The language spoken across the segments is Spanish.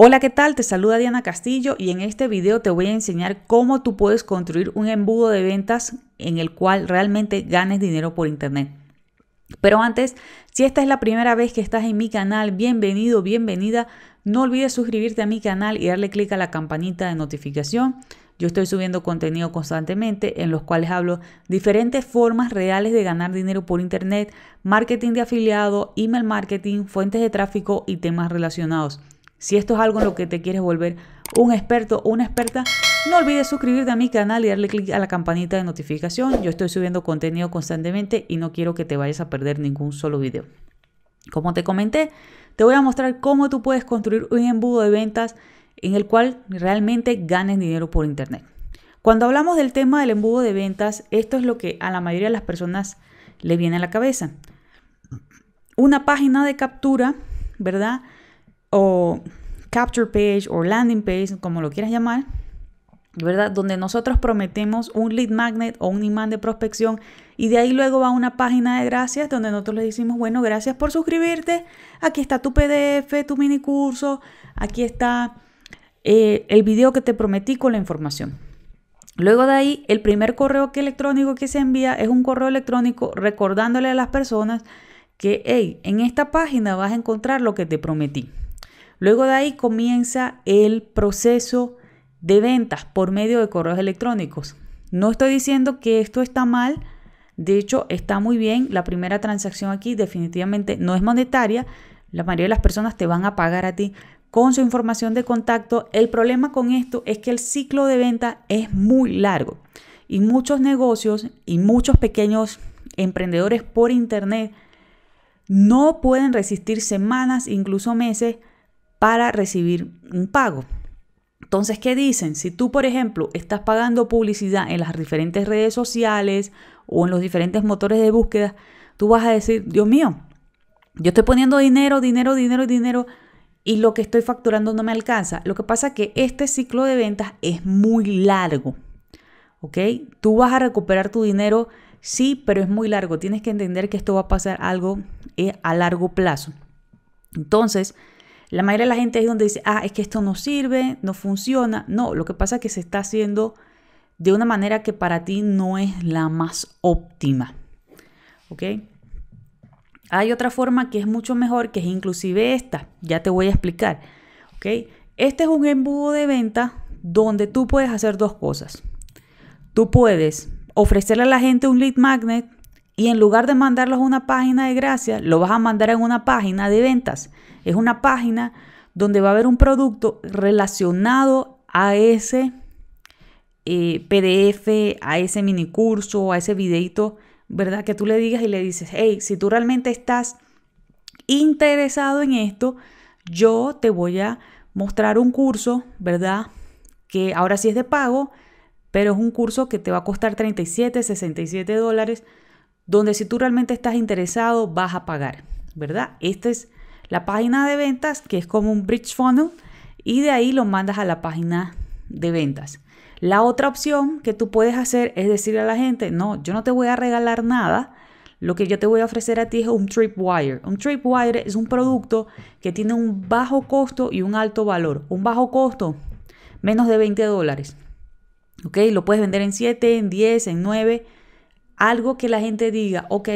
Hola, ¿qué tal? Te saluda Diana Castillo y en este video te voy a enseñar cómo tú puedes construir un embudo de ventas en el cual realmente ganes dinero por internet. Pero antes, si esta es la primera vez que estás en mi canal, bienvenido, bienvenida. No olvides suscribirte a mi canal y darle clic a la campanita de notificación. Yo estoy subiendo contenido constantemente en los cuales hablo diferentes formas reales de ganar dinero por internet, marketing de afiliado, email marketing, fuentes de tráfico y temas relacionados. Si esto es algo en lo que te quieres volver un experto o una experta, no olvides suscribirte a mi canal y darle clic a la campanita de notificación. Yo estoy subiendo contenido constantemente y no quiero que te vayas a perder ningún solo video. Como te comenté, te voy a mostrar cómo tú puedes construir un embudo de ventas en el cual realmente ganes dinero por internet. Cuando hablamos del tema del embudo de ventas, esto es lo que a la mayoría de las personas le viene a la cabeza. Una página de captura, ¿verdad? o capture page o landing page, como lo quieras llamar, ¿verdad? Donde nosotros prometemos un lead magnet o un imán de prospección y de ahí luego va una página de gracias donde nosotros le decimos, bueno, gracias por suscribirte, aquí está tu PDF, tu mini curso, aquí está eh, el video que te prometí con la información. Luego de ahí, el primer correo electrónico que se envía es un correo electrónico recordándole a las personas que, hey, en esta página vas a encontrar lo que te prometí. Luego de ahí comienza el proceso de ventas por medio de correos electrónicos. No estoy diciendo que esto está mal, de hecho está muy bien. La primera transacción aquí definitivamente no es monetaria. La mayoría de las personas te van a pagar a ti con su información de contacto. El problema con esto es que el ciclo de venta es muy largo y muchos negocios y muchos pequeños emprendedores por internet no pueden resistir semanas, incluso meses, para recibir un pago. Entonces, ¿qué dicen? Si tú, por ejemplo, estás pagando publicidad en las diferentes redes sociales o en los diferentes motores de búsqueda, tú vas a decir, Dios mío, yo estoy poniendo dinero, dinero, dinero, dinero y lo que estoy facturando no me alcanza. Lo que pasa es que este ciclo de ventas es muy largo. ¿Ok? Tú vas a recuperar tu dinero, sí, pero es muy largo. Tienes que entender que esto va a pasar algo eh, a largo plazo. Entonces, la mayoría de la gente es donde dice, ah, es que esto no sirve, no funciona. No, lo que pasa es que se está haciendo de una manera que para ti no es la más óptima. ¿Ok? Hay otra forma que es mucho mejor, que es inclusive esta. Ya te voy a explicar. ¿Ok? Este es un embudo de venta donde tú puedes hacer dos cosas. Tú puedes ofrecerle a la gente un lead magnet y en lugar de mandarlos a una página de gracia, lo vas a mandar en una página de ventas. Es una página donde va a haber un producto relacionado a ese eh, PDF, a ese mini curso a ese videito, ¿verdad? Que tú le digas y le dices, hey, si tú realmente estás interesado en esto, yo te voy a mostrar un curso, ¿verdad? Que ahora sí es de pago, pero es un curso que te va a costar 37, 67 dólares donde si tú realmente estás interesado vas a pagar, ¿verdad? Esta es la página de ventas que es como un bridge funnel y de ahí lo mandas a la página de ventas. La otra opción que tú puedes hacer es decirle a la gente, no, yo no te voy a regalar nada, lo que yo te voy a ofrecer a ti es un tripwire. Un tripwire es un producto que tiene un bajo costo y un alto valor. Un bajo costo, menos de 20 dólares. ¿Ok? Lo puedes vender en 7, en 10, en 9 algo que la gente diga, ok,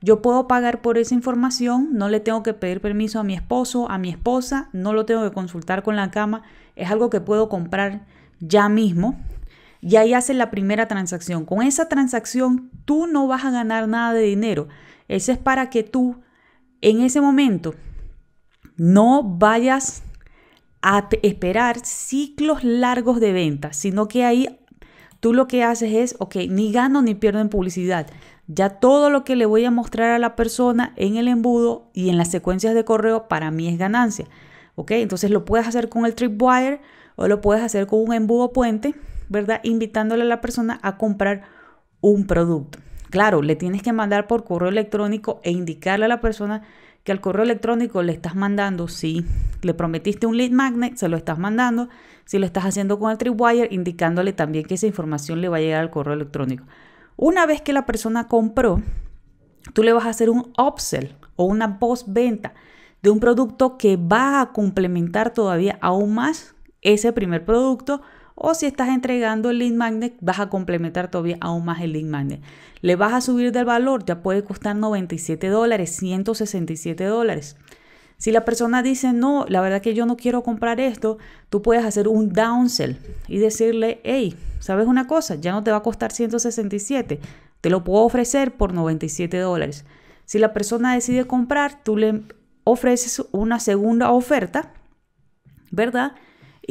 yo puedo pagar por esa información, no le tengo que pedir permiso a mi esposo, a mi esposa, no lo tengo que consultar con la cama, es algo que puedo comprar ya mismo. Y ahí hace la primera transacción. Con esa transacción tú no vas a ganar nada de dinero. Eso es para que tú en ese momento no vayas a esperar ciclos largos de venta, sino que ahí Tú lo que haces es, ok, ni gano ni pierdo en publicidad. Ya todo lo que le voy a mostrar a la persona en el embudo y en las secuencias de correo para mí es ganancia. ¿Ok? Entonces lo puedes hacer con el tripwire o lo puedes hacer con un embudo puente, ¿verdad? Invitándole a la persona a comprar un producto. Claro, le tienes que mandar por correo electrónico e indicarle a la persona que al correo electrónico le estás mandando, si le prometiste un lead magnet, se lo estás mandando, si lo estás haciendo con el Tripwire, indicándole también que esa información le va a llegar al correo electrónico. Una vez que la persona compró, tú le vas a hacer un upsell o una postventa de un producto que va a complementar todavía aún más ese primer producto o si estás entregando el lead magnet, vas a complementar todavía aún más el lead magnet. Le vas a subir del valor, ya puede costar 97 dólares, 167 dólares. Si la persona dice, no, la verdad que yo no quiero comprar esto, tú puedes hacer un downsell y decirle, hey, ¿sabes una cosa? Ya no te va a costar 167, te lo puedo ofrecer por 97 dólares. Si la persona decide comprar, tú le ofreces una segunda oferta, ¿verdad?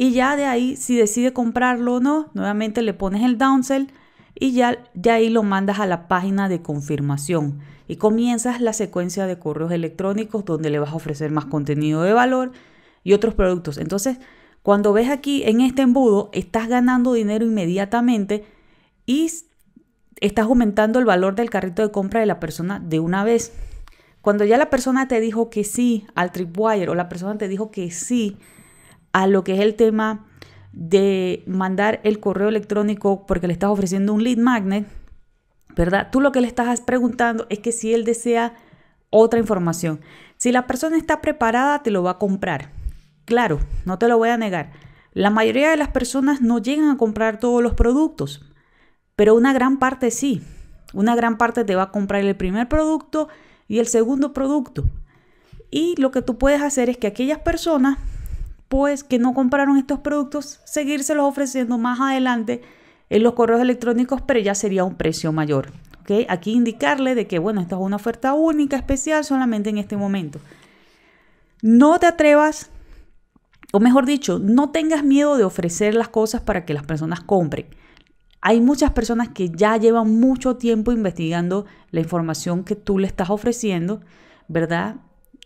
y ya de ahí si decide comprarlo o no, nuevamente le pones el downsell y ya de ahí lo mandas a la página de confirmación y comienzas la secuencia de correos electrónicos donde le vas a ofrecer más contenido de valor y otros productos. Entonces, cuando ves aquí en este embudo, estás ganando dinero inmediatamente y estás aumentando el valor del carrito de compra de la persona de una vez. Cuando ya la persona te dijo que sí al Tripwire o la persona te dijo que sí a lo que es el tema de mandar el correo electrónico porque le estás ofreciendo un lead magnet, ¿verdad? Tú lo que le estás preguntando es que si él desea otra información. Si la persona está preparada, te lo va a comprar. Claro, no te lo voy a negar. La mayoría de las personas no llegan a comprar todos los productos, pero una gran parte sí. Una gran parte te va a comprar el primer producto y el segundo producto. Y lo que tú puedes hacer es que aquellas personas pues que no compraron estos productos, los ofreciendo más adelante en los correos electrónicos, pero ya sería un precio mayor. ¿okay? Aquí indicarle de que, bueno, esta es una oferta única, especial, solamente en este momento. No te atrevas, o mejor dicho, no tengas miedo de ofrecer las cosas para que las personas compren. Hay muchas personas que ya llevan mucho tiempo investigando la información que tú le estás ofreciendo, ¿verdad?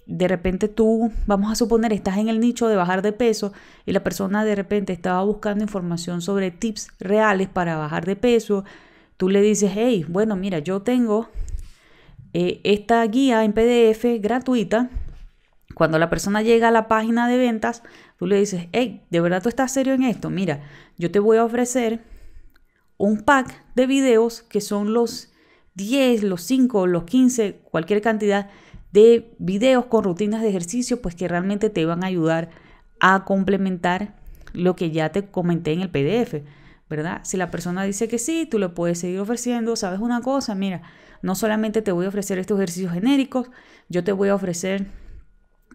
de repente tú, vamos a suponer, estás en el nicho de bajar de peso y la persona de repente estaba buscando información sobre tips reales para bajar de peso, tú le dices, hey, bueno, mira, yo tengo eh, esta guía en PDF gratuita. Cuando la persona llega a la página de ventas, tú le dices, hey, ¿de verdad tú estás serio en esto? Mira, yo te voy a ofrecer un pack de videos que son los 10, los 5, los 15, cualquier cantidad de videos con rutinas de ejercicio, pues que realmente te van a ayudar a complementar lo que ya te comenté en el PDF, ¿verdad? Si la persona dice que sí, tú le puedes seguir ofreciendo, ¿sabes una cosa? Mira, no solamente te voy a ofrecer estos ejercicios genéricos, yo te voy a ofrecer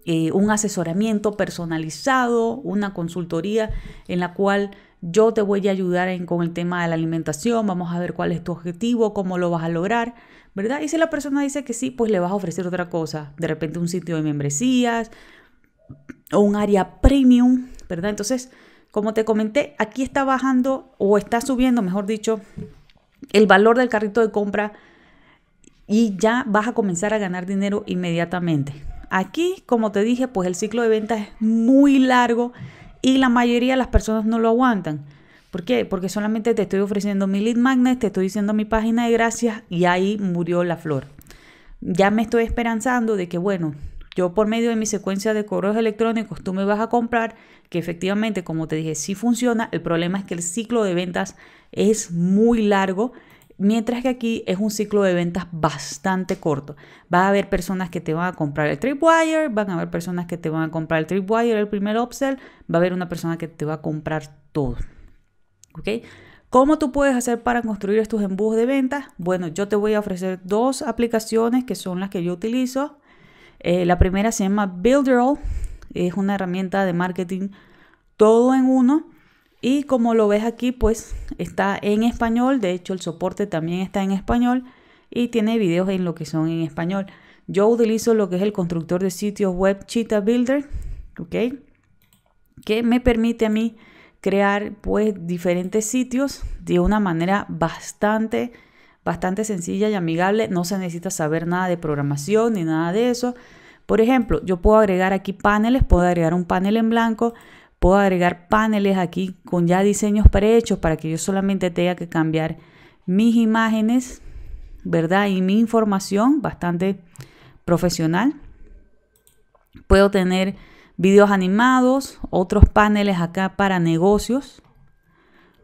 eh, un asesoramiento personalizado, una consultoría en la cual yo te voy a ayudar con el tema de la alimentación, vamos a ver cuál es tu objetivo, cómo lo vas a lograr. ¿verdad? Y si la persona dice que sí, pues le vas a ofrecer otra cosa, de repente un sitio de membresías o un área premium, ¿verdad? Entonces, como te comenté, aquí está bajando o está subiendo, mejor dicho, el valor del carrito de compra y ya vas a comenzar a ganar dinero inmediatamente. Aquí, como te dije, pues el ciclo de ventas es muy largo y la mayoría de las personas no lo aguantan. ¿Por qué? Porque solamente te estoy ofreciendo mi lead magnet, te estoy diciendo mi página de gracias y ahí murió la flor. Ya me estoy esperanzando de que, bueno, yo por medio de mi secuencia de correos electrónicos, tú me vas a comprar, que efectivamente, como te dije, sí funciona. El problema es que el ciclo de ventas es muy largo, mientras que aquí es un ciclo de ventas bastante corto. Va a haber personas que te van a comprar el tripwire, van a haber personas que te van a comprar el tripwire, el primer upsell, va a haber una persona que te va a comprar todo. ¿Cómo tú puedes hacer para construir estos embudos de ventas? Bueno, yo te voy a ofrecer dos aplicaciones que son las que yo utilizo. Eh, la primera se llama Builderall, es una herramienta de marketing todo en uno. Y como lo ves aquí, pues está en español. De hecho, el soporte también está en español y tiene videos en lo que son en español. Yo utilizo lo que es el constructor de sitios web Cheetah Builder, ¿ok? Que me permite a mí crear pues diferentes sitios de una manera bastante bastante sencilla y amigable, no se necesita saber nada de programación ni nada de eso. Por ejemplo, yo puedo agregar aquí paneles, puedo agregar un panel en blanco, puedo agregar paneles aquí con ya diseños prehechos para que yo solamente tenga que cambiar mis imágenes, ¿verdad? Y mi información bastante profesional. Puedo tener videos animados, otros paneles acá para negocios.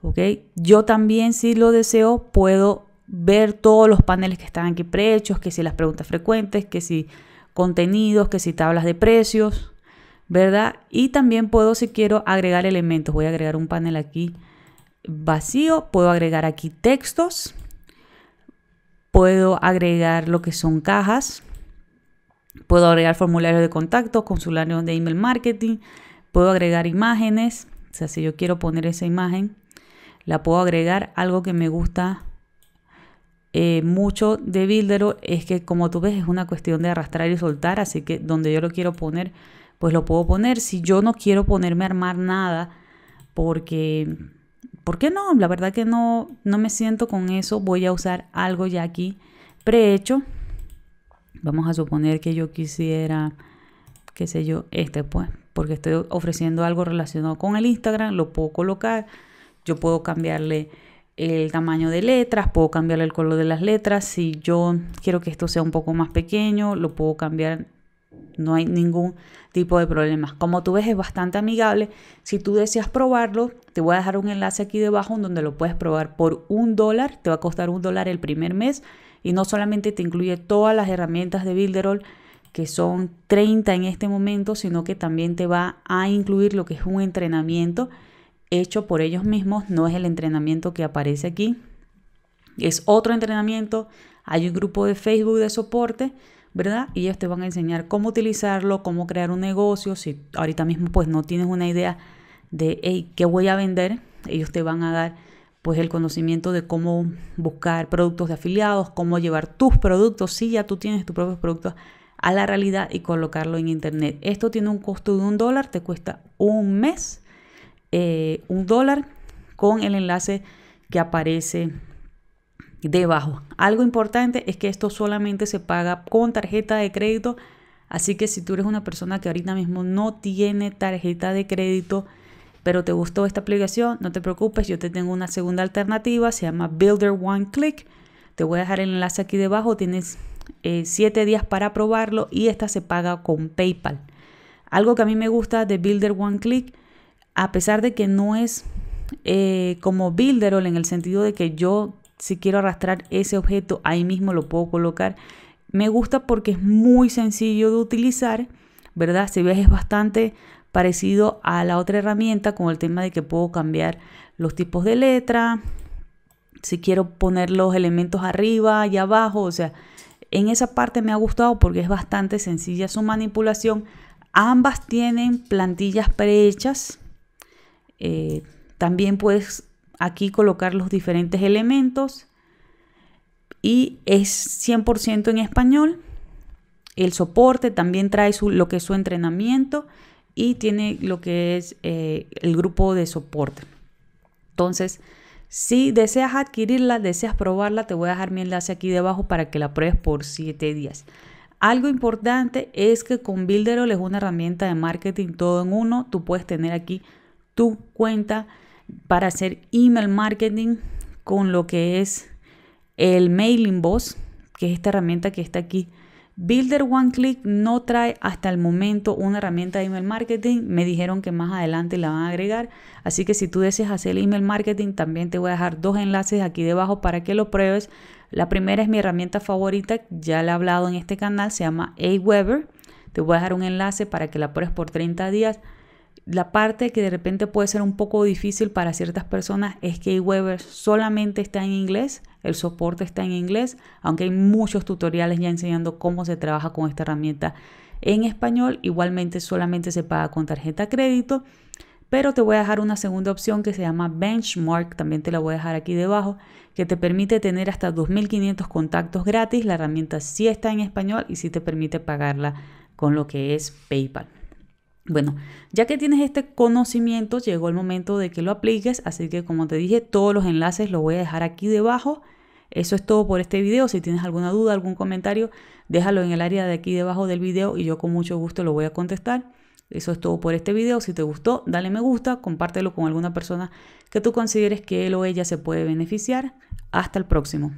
¿ok? Yo también si lo deseo puedo ver todos los paneles que están aquí prehechos, que si las preguntas frecuentes, que si contenidos, que si tablas de precios, ¿verdad? Y también puedo si quiero agregar elementos, voy a agregar un panel aquí vacío, puedo agregar aquí textos, puedo agregar lo que son cajas, Puedo agregar formularios de contacto, consulario de email marketing, puedo agregar imágenes, o sea, si yo quiero poner esa imagen, la puedo agregar. Algo que me gusta eh, mucho de Buildero es que como tú ves es una cuestión de arrastrar y soltar, así que donde yo lo quiero poner, pues lo puedo poner. Si yo no quiero ponerme a armar nada, porque, ¿por qué no? La verdad que no, no me siento con eso, voy a usar algo ya aquí prehecho Vamos a suponer que yo quisiera, qué sé yo, este pues, porque estoy ofreciendo algo relacionado con el Instagram, lo puedo colocar, yo puedo cambiarle el tamaño de letras, puedo cambiarle el color de las letras, si yo quiero que esto sea un poco más pequeño, lo puedo cambiar, no hay ningún tipo de problema. Como tú ves es bastante amigable, si tú deseas probarlo, te voy a dejar un enlace aquí debajo en donde lo puedes probar por un dólar, te va a costar un dólar el primer mes y no solamente te incluye todas las herramientas de Builderall, que son 30 en este momento, sino que también te va a incluir lo que es un entrenamiento hecho por ellos mismos. No es el entrenamiento que aparece aquí. Es otro entrenamiento. Hay un grupo de Facebook de soporte ¿verdad? Y ellos te van a enseñar cómo utilizarlo, cómo crear un negocio. Si ahorita mismo pues no tienes una idea de qué voy a vender, ellos te van a dar pues el conocimiento de cómo buscar productos de afiliados, cómo llevar tus productos, si ya tú tienes tus propios productos, a la realidad y colocarlo en internet. Esto tiene un costo de un dólar, te cuesta un mes, eh, un dólar con el enlace que aparece debajo. Algo importante es que esto solamente se paga con tarjeta de crédito, así que si tú eres una persona que ahorita mismo no tiene tarjeta de crédito, pero te gustó esta aplicación, no te preocupes, yo te tengo una segunda alternativa, se llama Builder One Click. Te voy a dejar el enlace aquí debajo, tienes 7 eh, días para probarlo y esta se paga con PayPal. Algo que a mí me gusta de Builder One Click, a pesar de que no es eh, como Builderol en el sentido de que yo si quiero arrastrar ese objeto ahí mismo lo puedo colocar. Me gusta porque es muy sencillo de utilizar, ¿verdad? Si ves es bastante parecido a la otra herramienta con el tema de que puedo cambiar los tipos de letra, si quiero poner los elementos arriba y abajo, o sea, en esa parte me ha gustado porque es bastante sencilla su manipulación. Ambas tienen plantillas prehechas. Eh, también puedes aquí colocar los diferentes elementos. Y es 100% en español. El soporte también trae lo que es su entrenamiento y tiene lo que es eh, el grupo de soporte. Entonces, si deseas adquirirla, deseas probarla, te voy a dejar mi enlace aquí debajo para que la pruebes por 7 días. Algo importante es que con Builderall es una herramienta de marketing todo en uno. Tú puedes tener aquí tu cuenta para hacer email marketing con lo que es el mailing boss, que es esta herramienta que está aquí Builder One Click no trae hasta el momento una herramienta de email marketing. Me dijeron que más adelante la van a agregar. Así que si tú deseas hacer email marketing, también te voy a dejar dos enlaces aquí debajo para que lo pruebes. La primera es mi herramienta favorita, ya le he hablado en este canal, se llama Aweber. Te voy a dejar un enlace para que la pruebes por 30 días la parte que de repente puede ser un poco difícil para ciertas personas es que Weber solamente está en inglés, el soporte está en inglés, aunque hay muchos tutoriales ya enseñando cómo se trabaja con esta herramienta en español, igualmente solamente se paga con tarjeta crédito, pero te voy a dejar una segunda opción que se llama Benchmark, también te la voy a dejar aquí debajo, que te permite tener hasta 2.500 contactos gratis, la herramienta sí está en español y sí te permite pagarla con lo que es PayPal. Bueno, ya que tienes este conocimiento, llegó el momento de que lo apliques, así que como te dije, todos los enlaces los voy a dejar aquí debajo. Eso es todo por este video. Si tienes alguna duda, algún comentario, déjalo en el área de aquí debajo del video y yo con mucho gusto lo voy a contestar. Eso es todo por este video. Si te gustó, dale me gusta, compártelo con alguna persona que tú consideres que él o ella se puede beneficiar. Hasta el próximo.